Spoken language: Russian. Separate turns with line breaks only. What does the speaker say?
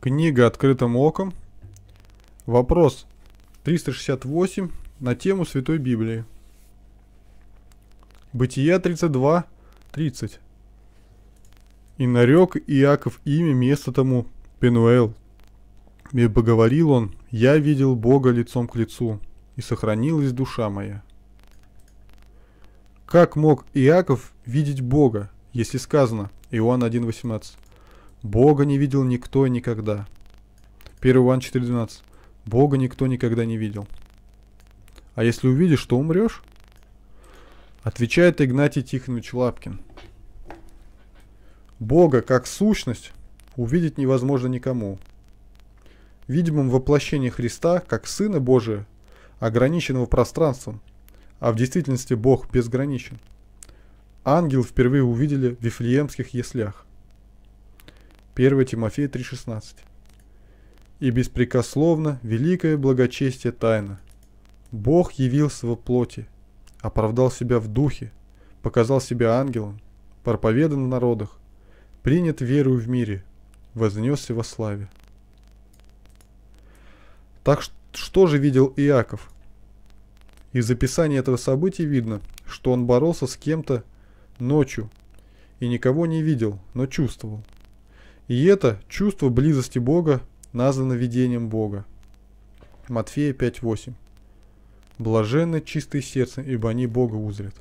Книга «Открытым оком». Вопрос 368 на тему Святой Библии. Бытие 32, 30. «И нарек Иаков имя место тому Пенуэл, ибо говорил он, я видел Бога лицом к лицу, и сохранилась душа моя». Как мог Иаков видеть Бога, если сказано Иоанн 1.18? Бога не видел никто никогда. 1 Иоанн 4.12. Бога никто никогда не видел. А если увидишь, то умрешь? Отвечает Игнатий Тихонович Лапкин. Бога как сущность увидеть невозможно никому. Видимым воплощение Христа как Сына Божия, ограниченного пространством, а в действительности Бог безграничен. Ангел впервые увидели в Вифлеемских яслях. 1 Тимофея 3,16. «И беспрекословно великое благочестие тайна. Бог явился во плоти, оправдал себя в духе, показал себя ангелом, проповедан в народах, принят верою в мире, вознесся во славе». Так что же видел Иаков? Из описания этого события видно, что он боролся с кем-то ночью и никого не видел, но чувствовал – и это чувство близости Бога названо видением Бога. Матфея 5.8. Блаженны чистые сердца, ибо они Бога узрят.